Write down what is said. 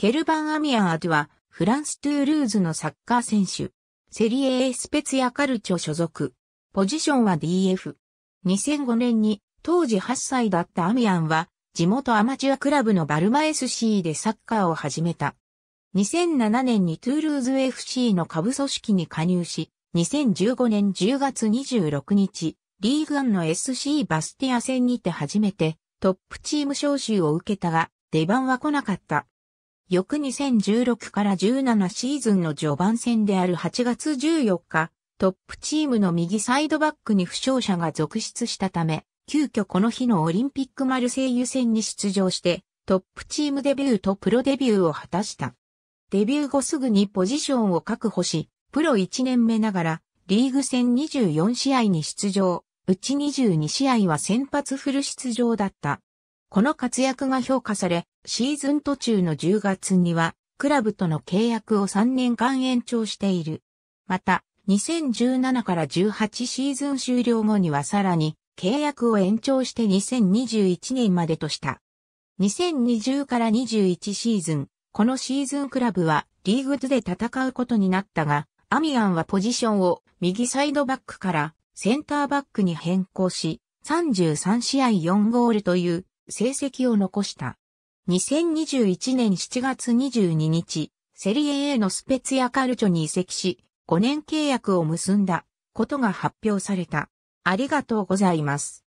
ケルバン・アミアン・アドゥは、フランス・トゥールーズのサッカー選手。セリエ・エスペツヤ・カルチョ所属。ポジションは DF。2005年に、当時8歳だったアミアンは、地元アマチュアクラブのバルマ SC でサッカーを始めた。2007年にトゥールーズ FC の下部組織に加入し、2015年10月26日、リーグアンの SC バスティア戦にて初めてトップチーム招集を受けたが、出番は来なかった。翌2016から17シーズンの序盤戦である8月14日、トップチームの右サイドバックに負傷者が続出したため、急遽この日のオリンピックマルセイユ戦に出場して、トップチームデビューとプロデビューを果たした。デビュー後すぐにポジションを確保し、プロ1年目ながら、リーグ戦24試合に出場、うち22試合は先発フル出場だった。この活躍が評価され、シーズン途中の10月には、クラブとの契約を3年間延長している。また、2017から18シーズン終了後にはさらに、契約を延長して2021年までとした。2020から21シーズン、このシーズンクラブはリーグズで戦うことになったが、アミアンはポジションを右サイドバックからセンターバックに変更し、33試合4ゴールという成績を残した。2021年7月22日、セリエ A のスペツヤカルチョに移籍し、5年契約を結んだことが発表された。ありがとうございます。